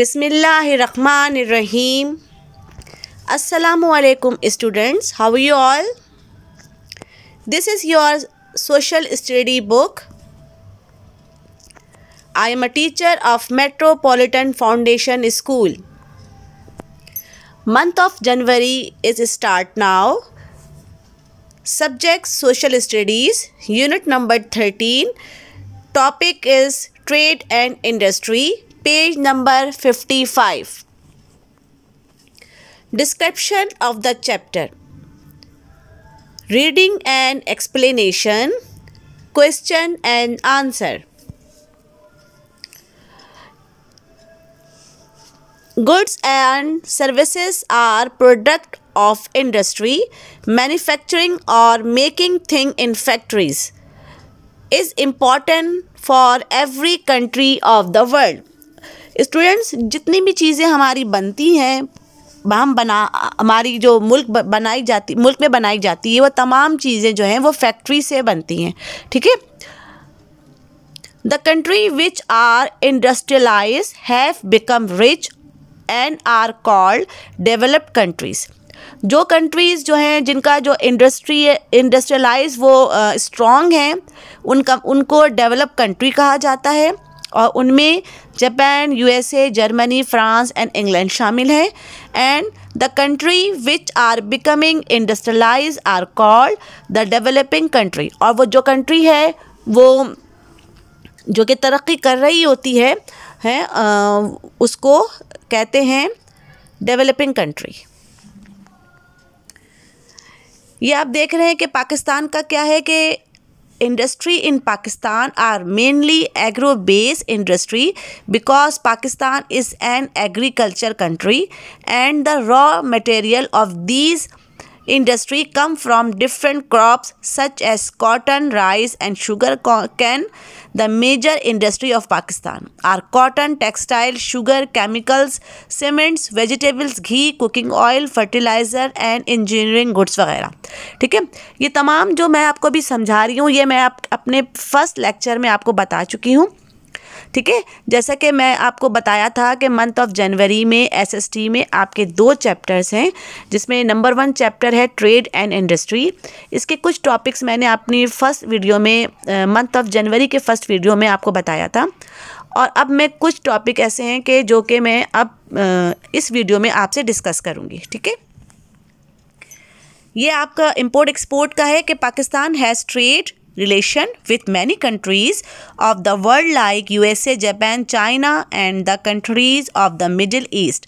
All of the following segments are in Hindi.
Bismillahirrahmanirrahim. Assalamu alaikum students. How are you all? This is your social study book. I am a teacher of Metropolitan Foundation School. Month of January is start now. Subject Social Studies, Unit number 13. Topic is Trade and Industry page number 55. Description of the chapter. Reading and explanation. Question and answer. Goods and services are product of industry, manufacturing or making thing in factories is important for every country of the world. Students जितनी भी चीज़ें हमारी बनती हैं हम बना हमारी जो मुल्क बनाई जाती मुल्क में बनाई जाती है वो तमाम चीज़ें जो हैं वो फैक्ट्री से बनती हैं ठीक है the country which are industrialize have become rich and are called developed countries जो कंट्रीज़ जो हैं जिनका जो इंडस्ट्री इंडस्ट्रियलाइज वो स्ट्रॉन्ग हैं उनका उनको डेवलप कंट्री कहा जाता है और उनमें Japan USA Germany France and England शामिल हैं and the country which are becoming industrialize are called the developing country और वो जो कंट्री है वो जो कि तरक्की कर रही होती है हैं उसको कहते हैं डेवलपिंग कंट्री ये आप देख रहे हैं कि पाकिस्तान का क्या है कि industry in Pakistan are mainly agro-based industry because Pakistan is an agriculture country and the raw material of these industry come from different crops such as cotton, rice and sugar cane. The major industry of Pakistan are cotton, textile, sugar, chemicals, cements, vegetables, ghee cooking oil, fertilizer and engineering goods wagaira theek hai ye tamam jo main aapko अभी samjha rahi hu ye main आप अपने फर्स्ट लेक्चर में आपको बता चुकी हूँ ठीक है जैसा कि मैं आपको बताया था कि मंथ ऑफ जनवरी में एसएसटी में आपके दो चैप्टर्स हैं जिसमें नंबर वन चैप्टर है ट्रेड एंड इंडस्ट्री इसके कुछ टॉपिक्स मैंने अपनी फ़र्स्ट वीडियो में मंथ ऑफ जनवरी के फर्स्ट वीडियो में आपको बताया था और अब मैं कुछ टॉपिक ऐसे हैं कि जो कि मैं अब इस वीडियो में आपसे डिस्कस करूँगी ठीक है ये आपका इंपोर्ट एक्सपोर्ट का है कि Pakistan has trade relation with many countries of the world like USA, Japan, China and the countries of the Middle East.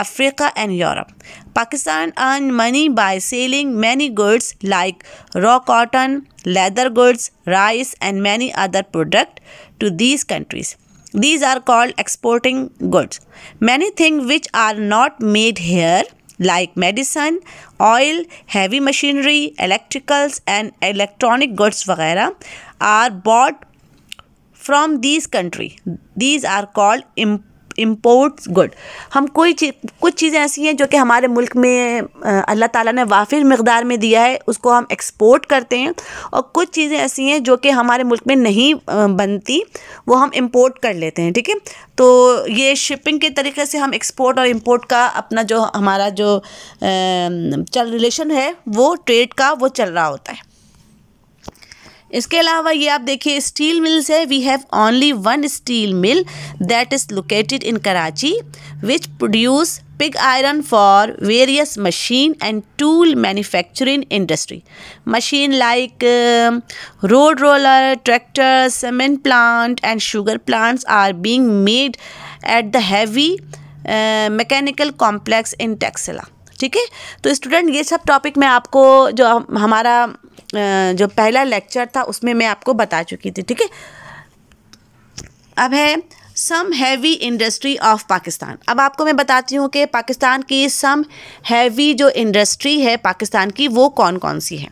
Africa and Europe. Pakistan earned money by selling many goods like raw cotton, leather goods, rice and many other products to these countries. These are called exporting goods. Many things which are not made here like medicine, oil, heavy machinery, electricals and electronic goods vagaira are bought from these country. These are called imports imports good हम कोई चीज़ कुछ चीज़ें ऐसी हैं जो कि हमारे मुल्क में अल्लाह ताला ने वाफिर मकदार में दिया है उसको हम एक्सपोर्ट करते हैं और कुछ चीज़ें ऐसी हैं जो कि हमारे मुल्क में नहीं बनती वो हम इम्पोर्ट कर लेते हैं ठीक है तो ये शिपिंग के तरीके से हम एक्सपोर्ट और इम्पोर्ट का अपना जो हमारा जो चल रिलेशन है वो ट्रेड का वो चल रहा होता है इसके अलावा ये आप देखिए स्टील मिल्स है we have only one steel mill that is located in Karachi which produce pig iron for various machine and tool manufacturing industry machine like road roller tractor cement plant and sugar plants are being made at the heavy mechanical complex in Taxila ठीक है तो स्टूडेंट ये सब टॉपिक मैं आपको जो हमारा जो पहला लेक्चर था उसमें मैं आपको बता चुकी थी ठीक है अब है some heavy industry of Pakistan अब आपको मैं बताती हूँ कि पाकिस्तान की सम हैवी जो इंडस्ट्री है पाकिस्तान की वो कौन कौन सी है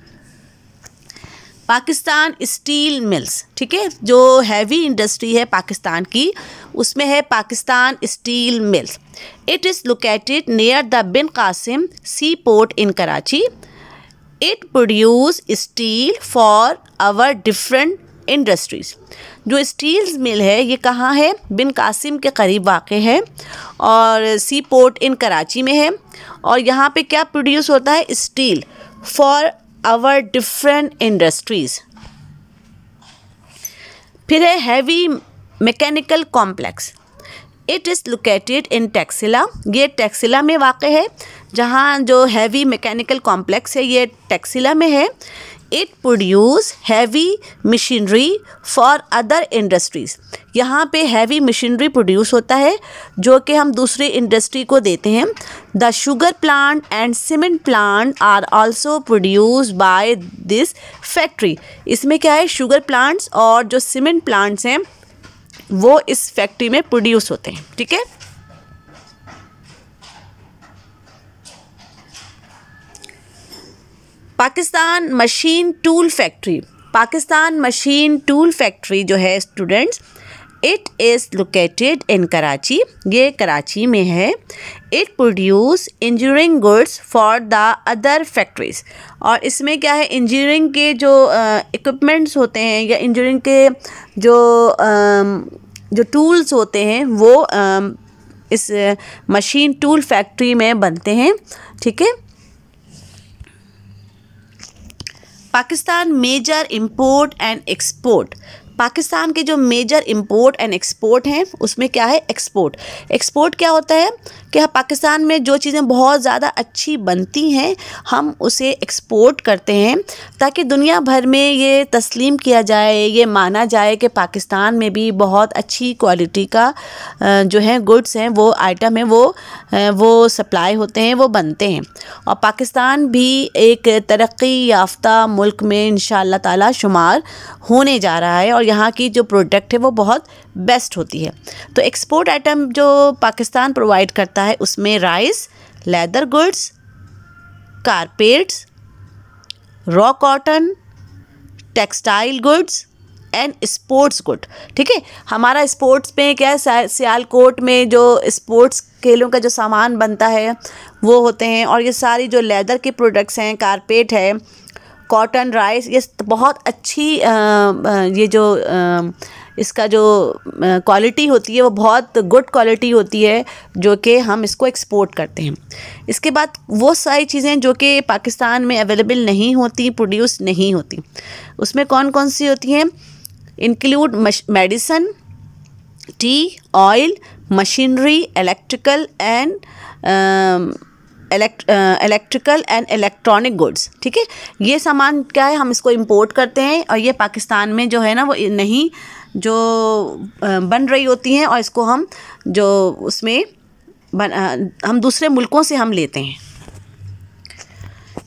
पाकिस्तान स्टील मिल्स ठीक है जो हैवी इंडस्ट्री है पाकिस्तान की उसमें है Pakistan steel mills it is located near the Bin Qasim sea port in Karachi it produce steel for our different industries जो स्टील्स मिल है ये कहाँ है बिन कासिम के करीब वाक़ है और सी पोर्ट इन कराची में है और यहाँ पे क्या प्रोड्यूस होता है steel for our different industries फिर है heavy mechanical complex it is located in Taxila ये टैक्सिला में वाक़ है जहाँ जो हैवी मैकेनिकल कॉम्प्लेक्स है ये टेक्सिला में है it produce heavy machinery for other industries यहाँ पे हैवी मशीनरी प्रोड्यूस होता है जो कि हम दूसरी इंडस्ट्री को देते हैं the sugar plant and cement plant are also produce by this factory इसमें क्या है शुगर प्लांट्स और जो सीमेंट प्लांट्स हैं वो इस फैक्ट्री में प्रोड्यूस होते हैं ठीक है Pakistan machine tool factory Pakistan machine tool factory जो है students it is located in Karachi ये कराची में है it produce engineering goods for the other factories और इसमें क्या है इंजीनियरिंग के जो इक्विपमेंट्स होते हैं या इंजीनियरिंग के जो uh, जो टूल्स होते हैं वो uh, इस मशीन टूल फैक्ट्री में बनते हैं ठीक है Pakistan major import and export Pakistan के जो मेजर इंपोर्ट एंड एक्सपोर्ट हैं उसमें क्या है एक्सपोर्ट एक्सपोर्ट क्या होता है कि पाकिस्तान में जो चीज़ें बहुत ज़्यादा अच्छी बनती हैं हम उसे एक्सपोर्ट करते हैं ताकि दुनिया भर में ये तस्लीम किया जाए ये माना जाए कि पाकिस्तान में भी बहुत अच्छी क्वालिटी का जो है गुड्स हैं वो आइटम हैं वो वो सप्लाई होते हैं वो बनते हैं और पाकिस्तान भी एक तरक्की याफ्ता मुल्क में इन शुमार होने जा रहा है और यहाँ की जो प्रोडक्ट है वो बहुत बेस्ट होती है तो एक्सपोर्ट आइटम जो पाकिस्तान प्रोवाइड करता है उसमें rice leather goods carpets raw cotton textile goods and sports good ठीक है हमारा स्पोर्ट्स में क्या है सियालकोट में जो स्पोर्ट्स खेलों का जो सामान बनता है वो होते हैं और ये सारी जो लेदर के प्रोडक्ट्स हैं कारपेट है कॉटन राइस ये बहुत अच्छी ये जो इसका जो क्वालिटी होती है वो बहुत गुड क्वालिटी होती है जो कि हम इसको एक्सपोर्ट करते हैं इसके बाद वो सारी चीज़ें जो कि पाकिस्तान में अवेलेबल नहीं होती प्रोड्यूस नहीं होती उसमें कौन कौन सी होती हैं include medicine tea oil machinery electrical and electrical and electronic goods ठीक है ये सामान क्या है हम इसको इम्पोर्ट करते हैं और ये पाकिस्तान में जो है ना वो नहीं जो बन रही होती हैं और इसको हम जो उसमें बन, हम दूसरे मुल्कों से हम लेते हैं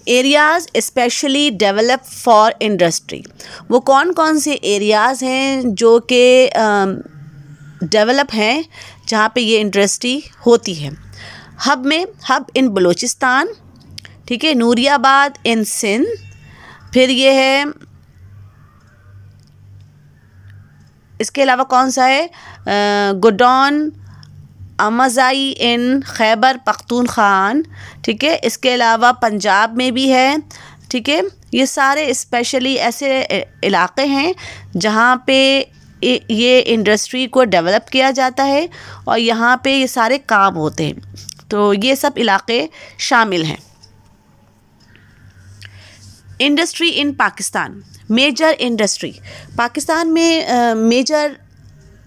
areas especially develop for industry वो कौन कौन से एरियाज़ हैं जो कि डेवलप हैं जहाँ पे ये इंडस्ट्री होती है हब में हब इन बलूचिस्तान ठीक है नूरियाबाद इन सिंध फिर ये है इसके अलावा कौन सा है गुडौन अमजाई इन खैबर पख्तून खान ठीक है इसके अलावा पंजाब में भी है ठीक है ये सारे स्पेशली ऐसे इलाके हैं जहाँ पे ये इंडस्ट्री को डेवलप किया जाता है और यहाँ पे ये सारे काम होते हैं तो ये सब इलाके शामिल हैं industry in Pakistan major industry Pakistan में मेजर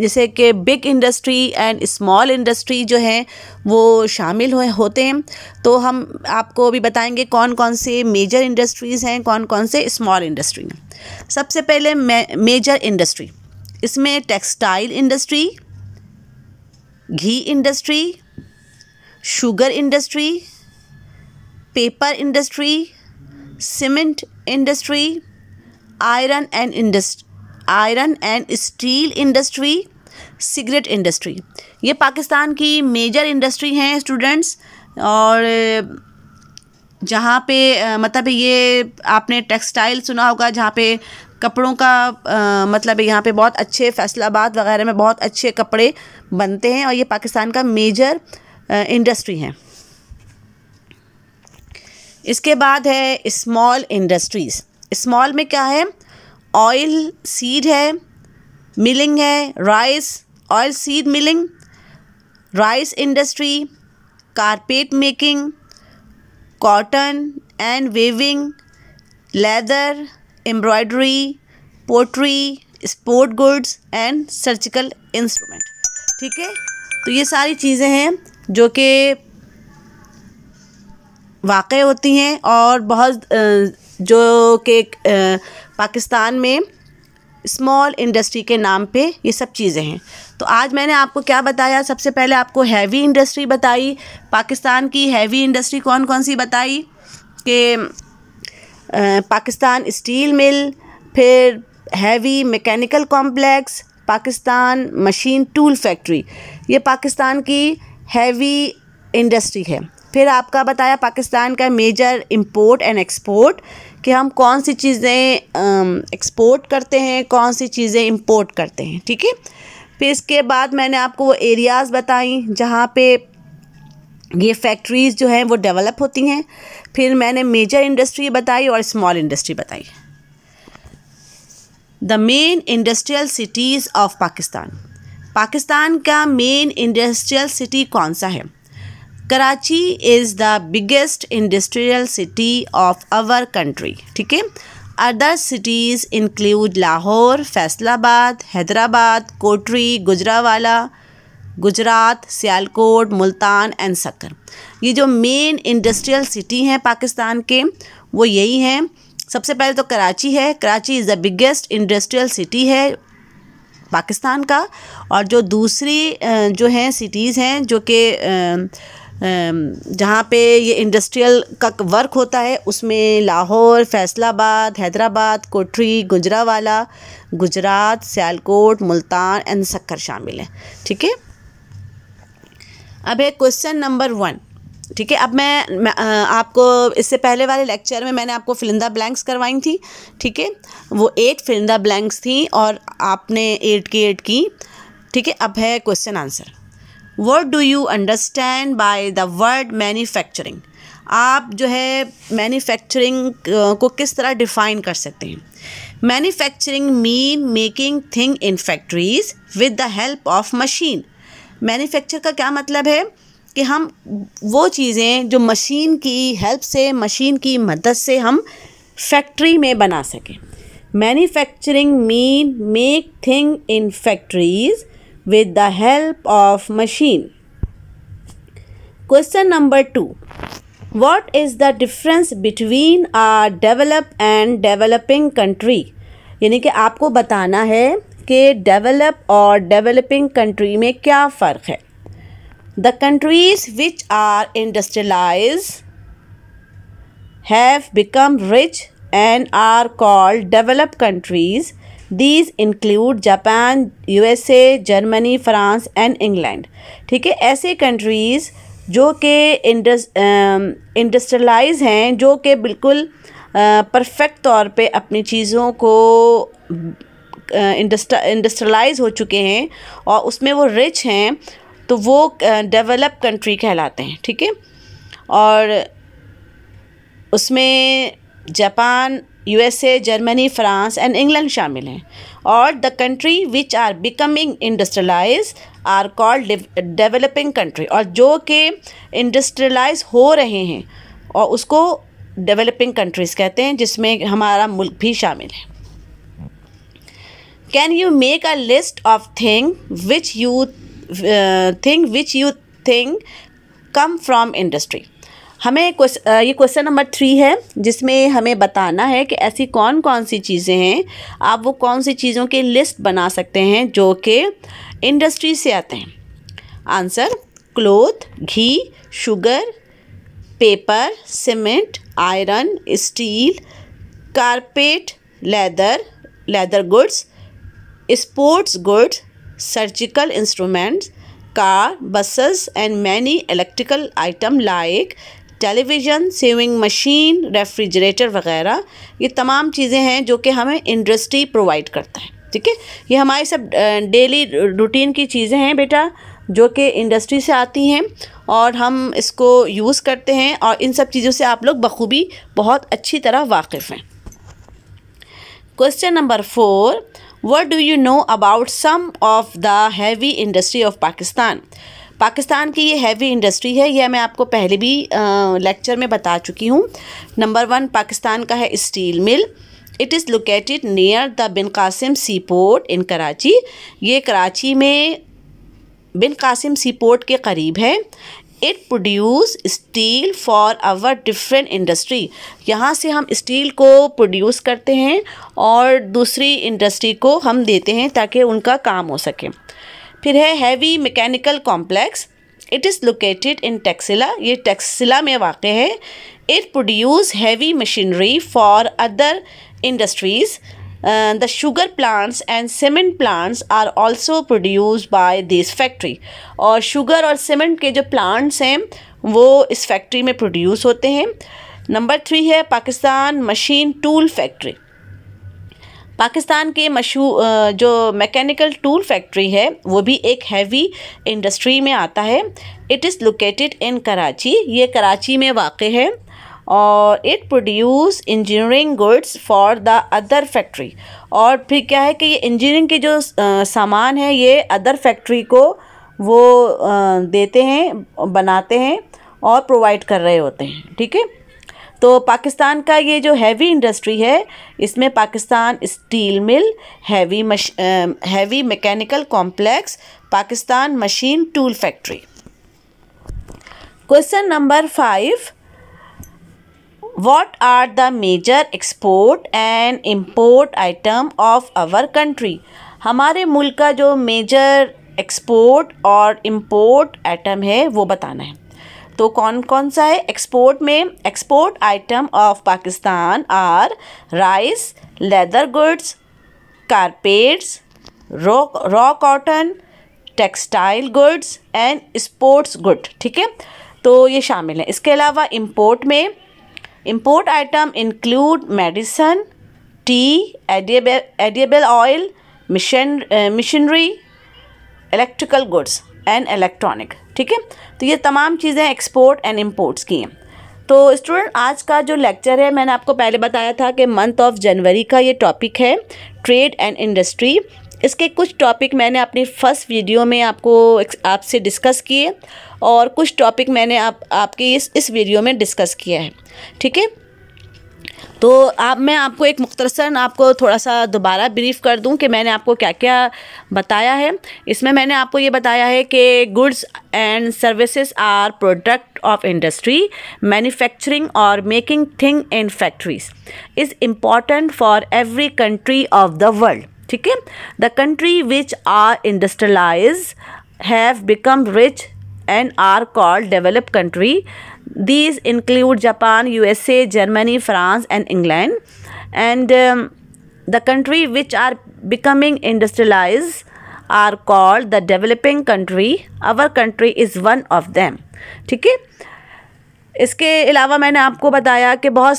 जैसे कि big industry and small industry जो हैं वो शामिल हो, होते हैं तो हम आपको भी बताएंगे कौन कौन से मेजर इंडस्ट्रीज़ हैं कौन कौन से स्मॉल इंडस्ट्री हैं सबसे पहले मे, मेजर इंडस्ट्री इसमें textile industry ghee industry sugar industry paper industry cement industry iron and industry iron and steel industry cigarette industry ये पाकिस्तान की मेजर इंडस्ट्री हैं स्टूडेंट्स और जहाँ पे मतलब ये आपने टेक्सटाइल सुना होगा जहाँ पे कपड़ों का आ, मतलब यहाँ पे बहुत अच्छे फैसलाबाद वगैरह में बहुत अच्छे कपड़े बनते हैं और ये पाकिस्तान का मेजर इंडस्ट्री हैं इसके बाद है स्मॉल इंडस्ट्रीज़ स्मॉल में क्या है ऑयल सीड है मिलिंग है rice oil seed milling rice industry carpet making cotton and weaving leather embroidery pottery sport goods and surgical instrument ठीक है तो ये सारी चीज़ें हैं जो कि वाक़ होती हैं और बहुत जो कि पाकिस्तान में स्मॉल इंडस्ट्री के नाम पे ये सब चीज़ें हैं तो आज मैंने आपको क्या बताया सबसे पहले आपको हैवी इंडस्ट्री बताई पाकिस्तान की हैवी इंडस्ट्री कौन कौन सी बताई कि पाकिस्तान स्टील मिल फिर heavy mechanical complex Pakistan machine tool factory ये पाकिस्तान की हैवी इंडस्ट्री है फिर आपका बताया पाकिस्तान का मेजर इंपोर्ट एंड एक्सपोर्ट कि हम कौन सी चीज़ें एक्सपोर्ट करते हैं कौन सी चीज़ें इंपोर्ट करते हैं ठीक है फिर इसके बाद मैंने आपको वो एरियाज़ बताई जहाँ पे ये फैक्ट्रीज़ जो हैं वो डेवलप होती हैं फिर मैंने मेजर इंडस्ट्री बताई और स्मॉल इंडस्ट्री बताई the main industrial cities of Pakistan Pakistan का मेन इंडस्ट्रियल सिटी कौन सा है Karachi is the biggest industrial city of our country ठीक है other cities include Lahore Faisalabad Hyderabad Kotri Gujranwala Gujrat Sialkot Multan and Sukkur ये जो मेन इंडस्ट्रियल सिटी हैं पाकिस्तान के वो यही हैं सबसे पहले तो कराची है Karachi is the biggest industrial city है पाकिस्तान का और जो दूसरी जो हैं सिटीज़ हैं जो कि जहाँ पे ये इंडस्ट्रियल का वर्क होता है उसमें लाहौर फैसलाबाद हैदराबाद कोठरी गुजरावाला गुजरात सियालकोट मुल्तान एंड सक्कर शामिल हैं ठीक है अब है क्वेश्चन नंबर वन ठीक है अब मैं, मैं आपको इससे पहले वाले लेक्चर में मैंने आपको फिलिंदा ब्लैंक्स करवाई थी ठीक है वो एट फिलिंदा ब्लैंक्स थी और आपने एट की एट की ठीक है अब है question answer what do you understand by the word manufacturing आप जो है मैन्युफैक्चरिंग को किस तरह डिफाइन कर सकते हैं manufacturing mean making thing in factories with the help of machine manufacture का क्या मतलब है कि हम वो चीज़ें जो मशीन की हेल्प से मशीन की मदद से हम फैक्ट्री में बना सकें manufacturing mean make thing in factories with the help of machine question number two what is the difference between a develop and developing country यानी कि आपको बताना है कि डेवलप और डेवलपिंग कंट्री में क्या फ़र्क है the countries which are industrialize have become rich and are called develop countries these include Japan USA Germany France and England ठीक है ऐसे कंट्रीज़ जो कि इंडस्ट्रलाइज um, हैं जो कि बिल्कुल परफेक्ट uh, तौर पे अपनी चीज़ों को इंडस्ट्रलाइज uh, हो चुके हैं और उसमें वो रिच हैं तो वो डेवलप कंट्री कहलाते हैं ठीक है और उसमें Japan USA Germany France and England शामिल हैं और the country which are becoming industrialize are called developing country और जो कि इंडस्ट्रियलाइज हो रहे हैं और उसको डेवलपिंग कंट्रीज़ कहते हैं जिसमें हमारा मुल्क भी शामिल है can you make a list of thing which you think which you think come from industry हमें uh, ये क्वेश्चन नंबर थ्री है जिसमें हमें बताना है कि ऐसी कौन कौन सी चीज़ें हैं आप वो कौन सी चीज़ों के लिस्ट बना सकते हैं जो कि इंडस्ट्री से आते हैं answer cloth ghee sugar paper cement iron steel carpet leather leather goods sports goods surgical instruments, car, buses and many electrical item like television sewing machine refrigerator वगैरह ये तमाम चीज़ें हैं जो कि हमें इंडस्ट्री प्रोवाइड करता है ठीक है ये हमारे सब डेली रूटीन की चीज़ें हैं बेटा जो कि इंडस्ट्री से आती हैं और हम इसको यूज़ करते हैं और इन सब चीज़ों से आप लोग बखूबी बहुत अच्छी तरह वाकिफ़ हैं question number four what do you know about some of the heavy industry of Pakistan Pakistan की ये हैवी इंडस्ट्री है यह मैं आपको पहले भी लेक्चर में बता चुकी हूँ नंबर वन पाकिस्तान का है steel mill it is located near the Bin Qasim sea port in Karachi ये कराची में बिन कासिम सी पोर्ट के करीब है it produce steel for our different industry यहाँ से हम स्टील को प्रोड्यूस करते हैं और दूसरी इंडस्ट्री को हम देते हैं ताकि उनका काम हो सके फिर है heavy mechanical complex it is located in Taxila ये टेक्सिला में वाक़ है it produce heavy machinery for other industries the sugar plants and cement plants are also produce by this factory और शुगर और सीमेंट के जो प्लांट्स हैं वो इस फैक्ट्री में प्रोड्यूस होते हैं नंबर थ्री है Pakistan machine tool factory Pakistan के मशहू जो मैकेनिकल टूल फैक्ट्री है वो भी एक हैवी इंडस्ट्री में आता है it is located in Karachi ये कराची में वाक़ है और it produce engineering goods for the other factory और फिर क्या है कि ये इंजीनियरिंग के जो सामान है ये अदर फैक्ट्री को वो आ, देते हैं बनाते हैं और प्रोवाइड कर रहे होते हैं ठीक है तो पाकिस्तान का ये जो हैवी इंडस्ट्री है इसमें पाकिस्तान स्टील मिल हैवी मश heavy mechanical complex Pakistan machine tool factory question number five what are the major export and import item of our country हमारे मुल्क का जो मेजर एक्सपोर्ट और इम्पोर्ट आइटम है वो बताना है तो कौन कौन सा है एक्सपोर्ट में export item of Pakistan are rice leather goods carpets raw cotton textile goods and sports good ठीक है तो ये शामिल है इसके अलावा इम्पोर्ट में import item include medicine tea edible edible oil मिशन machinery electrical goods and electronic ठीक है तो ये तमाम चीज़ें एक्सपोर्ट एंड इम्पोर्ट्स की हैं तो स्टूडेंट आज का जो लेक्चर है मैंने आपको पहले बताया था कि मंथ ऑफ जनवरी का ये टॉपिक है ट्रेड एंड इंडस्ट्री इसके कुछ टॉपिक मैंने अपनी फ़र्स्ट वीडियो में आपको आपसे डिस्कस किए और कुछ टॉपिक मैंने आप आपके इस इस वीडियो में डिस्कस किया है ठीक है तो आप मैं आपको एक मुख्तसर आपको थोड़ा सा दोबारा ब्रीफ कर दूं कि मैंने आपको क्या क्या बताया है इसमें मैंने आपको ये बताया है कि goods and services are product of industry manufacturing और making thing in factories is important for every country of the world ठीक है the country which are industrialize have become rich and are called develop country these include japan usa germany france and england and um, the country which are becoming industrialized are called the developing country our country is one of them ठीक इसके अलावा मैंने आपको बताया कि बहुत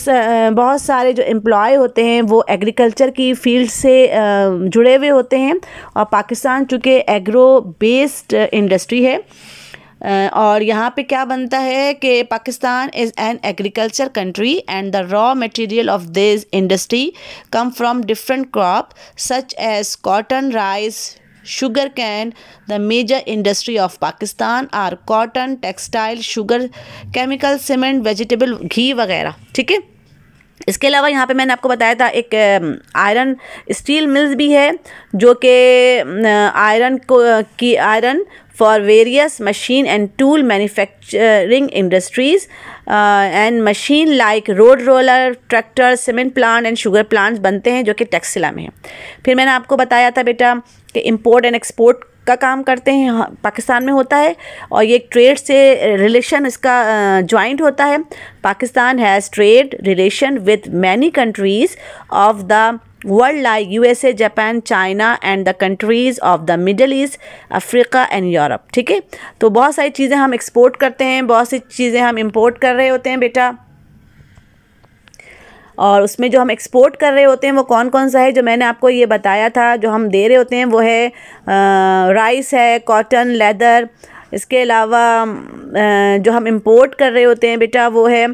बहुत सारे जो एम्प्लॉय होते हैं वो एग्रीकल्चर की फील्ड से जुड़े हुए होते हैं और पाकिस्तान चूँकि एग्रो बेस्ड इंडस्ट्री है और यहाँ पे क्या बनता है कि Pakistan is an agriculture country and the raw material of this industry come from different crop such as cotton rice sugar cane the major industry of pakistan are cotton textile sugar chemical cement vegetable ghee वगैरह ठीक है इसके अलावा यहाँ पे मैंने आपको बताया था एक आयरन स्टील मिल्स भी है जो कि आयरन को की iron for various machine and tool manufacturing industries and machine like road roller tractor cement plant and sugar plants बनते हैं जो कि टेक्सिला में है फिर मैंने आपको बताया था बेटा के इम्पोर्ट एंड एक्सपोर्ट का काम करते हैं हाँ, पाकिस्तान में होता है और ये ट्रेड से रिलेशन इसका जॉइंट होता है Pakistan has trade relation with many countries of the world like U S A Japan China and the countries of the Middle East Africa and Europe ठीक है तो बहुत सारी चीज़ें हम एक्सपोर्ट करते हैं बहुत सी चीज़ें हम इम्पोर्ट कर रहे होते हैं बेटा और उसमें जो हम एक्सपोर्ट कर रहे होते हैं वो कौन कौन सा है जो मैंने आपको ये बताया था जो हम दे रहे होते हैं वो है राइस है कॉटन लेदर इसके अलावा जो हम इंपोर्ट कर रहे होते हैं बेटा वो है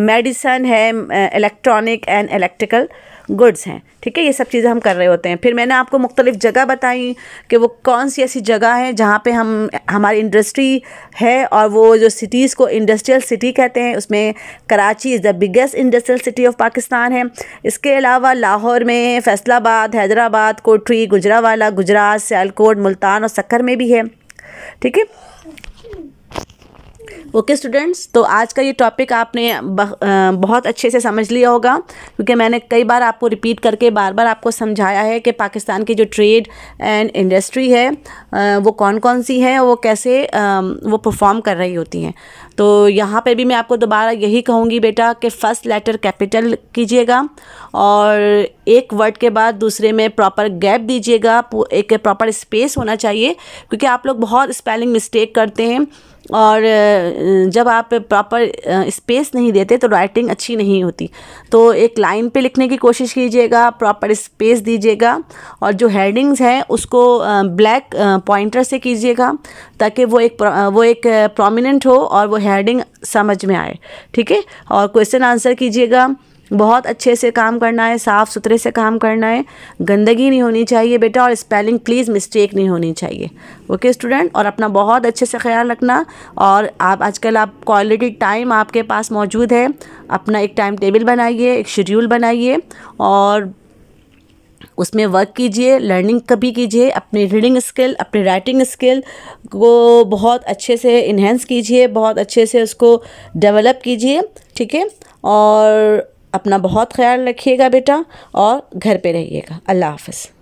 मेडिसन है इलेक्ट्रॉनिक एंड इलेक्ट्रिकल गुड्स हैं ठीक है ये सब चीज़ें हम कर रहे होते हैं फिर मैंने आपको मुख्तलिफ़ जगह बताई कि वो कौन सी ऐसी जगह है जहाँ पे हम हमारी इंडस्ट्री है और वो जो सिटीज़ को इंडस्ट्रियल सिटी कहते हैं उसमें Karachi is the biggest industrial city of Pakistan है इसके अलावा लाहौर में फैसलाबाद हैदराबाद कोठरी गुजरावाला गुजरात सियालकोट मुल्तान और सक्कर में भी है ठीक है ओके okay, स्टूडेंट्स तो आज का ये टॉपिक आपने बहुत अच्छे से समझ लिया होगा क्योंकि मैंने कई बार आपको रिपीट करके बार बार आपको समझाया है कि पाकिस्तान की जो ट्रेड एंड इंडस्ट्री है वो कौन कौन सी है वो कैसे वो परफॉर्म कर रही होती हैं तो यहाँ पे भी मैं आपको दोबारा यही कहूँगी बेटा कि फ़र्स्ट लेटर कैपिटल कीजिएगा और एक वर्ड के बाद दूसरे में प्रॉपर गैप दीजिएगा एक प्रॉपर स्पेस होना चाहिए क्योंकि आप लोग बहुत स्पेलिंग मिस्टेक करते हैं और जब आप प्रॉपर स्पेस नहीं देते तो राइटिंग अच्छी नहीं होती तो एक लाइन पे लिखने की कोशिश कीजिएगा प्रॉपर स्पेस दीजिएगा और जो हेडिंग्स हैं उसको ब्लैक पॉइंटर से कीजिएगा ताकि वो एक वो एक प्रोमिनेंट हो और वो हेडिंग समझ में आए ठीक है और क्वेश्चन आंसर कीजिएगा बहुत अच्छे से काम करना है साफ़ सुथरे से काम करना है गंदगी नहीं होनी चाहिए बेटा और स्पेलिंग प्लीज़ मिस्टेक नहीं होनी चाहिए ओके स्टूडेंट और अपना बहुत अच्छे से ख्याल रखना और आप आजकल आप क्वालिटी टाइम आपके पास मौजूद है अपना एक टाइम टेबल बनाइए एक शेड्यूल बनाइए और उसमें वर्क कीजिए लर्निंग कभी कीजिए अपनी रीडिंग स्किल अपनी राइटिंग स्किल को बहुत अच्छे से इन्हेंस कीजिए बहुत अच्छे से उसको डेवलप कीजिए ठीक है और अपना बहुत ख्याल रखिएगा बेटा और घर पे रहिएगा अल्लाह हाफ़